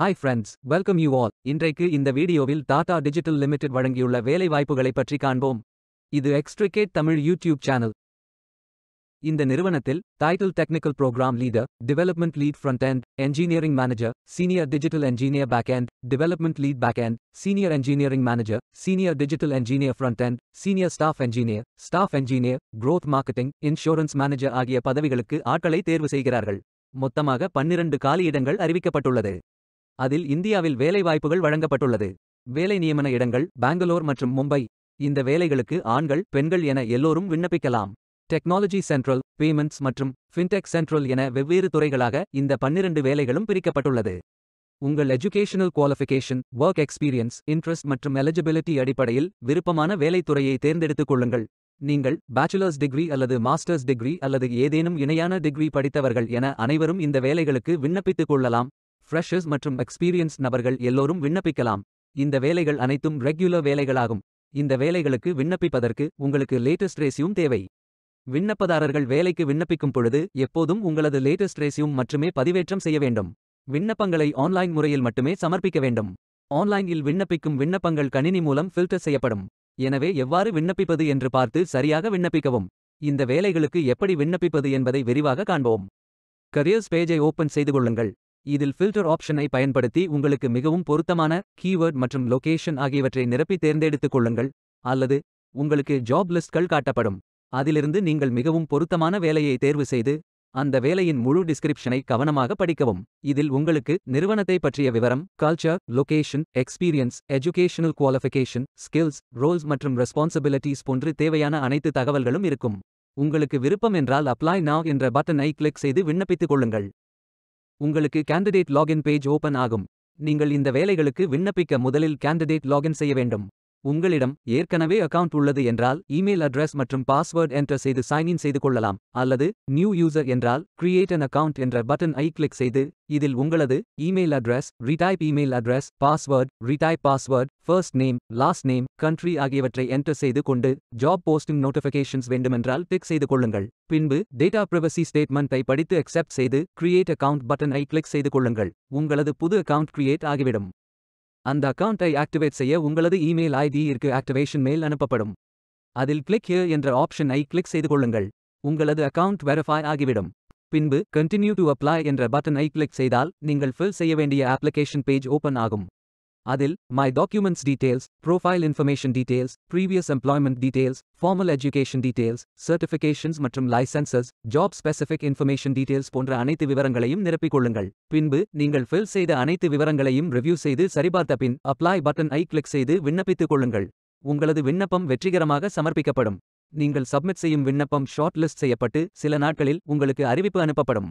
hi friends welcome you all இன்றைக்கு இந்த வீடியோவில் டாடா டிஜிட்டல் லிமிடெட் வழங்கியுள்ள வேலை வாய்ப்புகளை பற்றி காண்போம் இது எக்ஸ்ட்ரிகேட் தமிழ் யூடியூப் சேனல் இந்த நிறுவனத்தில் title technical program leader development lead front end engineering manager senior digital engineer back end development lead back end senior engineering manager senior digital engineer front end senior staff engineer staff engineer growth marketing insurance manager ஆகிய பதவிகளுக்கு ஆட்களை தேர்வு செய்கிறார்கள் மொத்தமாக பன்னிரண்டு காலியிடங்கள் அறிவிக்கப்பட்டுள்ளது அதில் இந்தியாவில் வேலைவாய்ப்புகள் வழங்கப்பட்டுள்ளது வேலை நியமன இடங்கள் பெங்களூர் மற்றும் மும்பை இந்த வேலைகளுக்கு ஆண்கள் பெண்கள் என எல்லோரும் விண்ணப்பிக்கலாம் டெக்னாலஜி சென்ட்ரல் பேமெண்ட்ஸ் மற்றும் ஃபின்டெக் சென்ட்ரல் என வெவ்வேறு துறைகளாக இந்த பன்னிரண்டு வேலைகளும் பிரிக்கப்பட்டுள்ளது உங்கள் educational qualification work experience interest மற்றும் எலிஜிபிலிட்டி அடிப்படையில் விருப்பமான வேலைத்துறையை தேர்ந்தெடுத்துக் கொள்ளுங்கள் நீங்கள் பேச்சுலர்ஸ் டிகிரி அல்லது மாஸ்டர்ஸ் டிகிரி அல்லது ஏதேனும் இணையான டிகிரி படித்தவர்கள் என அனைவரும் இந்த வேலைகளுக்கு விண்ணப்பித்துக் கொள்ளலாம் ஃப்ரெஷர்ஸ் மற்றும் எக்ஸ்பீரியன்ஸ் நபர்கள் எல்லோரும் விண்ணப்பிக்கலாம் இந்த வேலைகள் அனைத்தும் ரெகுலர் வேலைகளாகும் இந்த வேலைகளுக்கு விண்ணப்பிப்பதற்கு உங்களுக்கு லேட்டஸ்ட் ரேசியும் தேவை விண்ணப்பதாரர்கள் வேலைக்கு விண்ணப்பிக்கும் பொழுது எப்போதும் உங்களது லேட்டஸ்ட் ரேசியும் மட்டுமே பதிவேற்றம் செய்ய வேண்டும் விண்ணப்பங்களை ஆன்லைன் முறையில் மட்டுமே சமர்ப்பிக்க வேண்டும் ஆன்லைனில் விண்ணப்பிக்கும் விண்ணப்பங்கள் கணினி மூலம் ஃபில்டர் செய்யப்படும் எனவே எவ்வாறு விண்ணப்பிப்பது என்று பார்த்து சரியாக விண்ணப்பிக்கவும் இந்த வேலைகளுக்கு எப்படி விண்ணப்பிப்பது என்பதை விரிவாக காண்போம் கரியர்ஸ் பேஜை ஓபன் செய்து கொள்ளுங்கள் இதில் ஃபில்டர் ஆப்ஷனை பயன்படுத்தி உங்களுக்கு மிகவும் பொருத்தமான கீவேர்ட் மற்றும் லொகேஷன் ஆகியவற்றை நிரப்பி தேர்ந்தெடுத்துக் கொள்ளுங்கள் அல்லது உங்களுக்கு ஜாப் லிஸ்ட்கள் காட்டப்படும் அதிலிருந்து நீங்கள் மிகவும் பொருத்தமான வேலையை தேர்வு செய்து அந்த வேலையின் முழு டிஸ்கிரிப்ஷனை கவனமாக படிக்கவும் இதில் உங்களுக்கு நிறுவனத்தை பற்றிய விவரம் culture location experience educational qualification skills roles மற்றும் ரெஸ்பான்சிபிலிட்டிஸ் போன்று தேவையான அனைத்து தகவல்களும் இருக்கும் உங்களுக்கு விருப்பம் என்றால் அப்ளை நாவ் என்ற பட்டனை கிளிக் செய்து விண்ணப்பித்துக் கொள்ளுங்கள் உங்களுக்கு கேண்டிடேட் லாகின் பேஜ் ஓபன் ஆகும் நீங்கள் இந்த வேலைகளுக்கு விண்ணப்பிக்க முதலில் கேண்டிடேட் லாகின் செய்ய வேண்டும் உங்களிடம் ஏற்கனவே அக்கவுண்ட் உள்ளது என்றால் இமெயில் அட்ரஸ் மற்றும் பாஸ்வேர்ட் என்டர் செய்து சைன்இன் செய்து கொள்ளலாம் அல்லது நியூ யூசர் என்றால் கிரியேட் அன் அக்கவுண்ட் என்ற பட்டன் ஐ கிளிக் செய்து இதில் உங்களது email address retype email address password retype password first name last name country ஆகியவற்றை என்டர் செய்து கொண்டு ஜாப் போஸ்டிங் நோட்டிஃபிகேஷன்ஸ் வேண்டுமென்றால் டிக் செய்து கொள்ளுங்கள் பின்பு டேட்டா பிரிவசி ஸ்டேட்மெண்ட்டை படித்து அக்செப்ட் செய்து கிரியேட் அக்கவுண்ட் பட்டன் ஐ கிளிக் செய்து கொள்ளுங்கள் உங்களது புது அக்கவுண்ட் கிரியேட் ஆகிவிடும் அந்த அக்கவுண்டை ஆக்டிவேட் செய்ய உங்களது இமெயில் ஐடி இருக்கு ஆக்டிவேஷன் மெயில் அனுப்பப்படும் அதில் கிளிக் ஹியர் என்ற ஆப்ஷனை கிளிக் செய்து கொள்ளுங்கள் உங்களது அக்கவுண்ட் வெரிஃபை ஆகிவிடும் பின்பு கண்டினியூ டு அப்ளை என்ற பட்டனை கிளிக் செய்தால் நீங்கள் ஃபில் செய்ய வேண்டிய அப்ளிகேஷன் பேஜ் ஓபன் ஆகும் அதில் my documents details profile information details previous employment details formal education details certifications மற்றும் licenses job specific information details போன்ற அனைத்து விவரங்களையும் நிரப்பிக்கொள்ளுங்கள் பின்பு நீங்கள் ஃபில் செய்த அனைத்து விவரங்களையும் ரிவ்யூ செய்து சரிபார்த்த பின் அப்ளை பட்டன் ஐ கிளிக் செய்து விண்ணப்பித்துக் கொள்ளுங்கள் உங்களது விண்ணப்பம் வெற்றிகரமாக சமர்ப்பிக்கப்படும் நீங்கள் சப்மிட் செய்யும் விண்ணப்பம் ஷார்ட் லிஸ்ட் செய்யப்பட்டு சில நாட்களில் உங்களுக்கு அறிவிப்பு அனுப்பப்படும்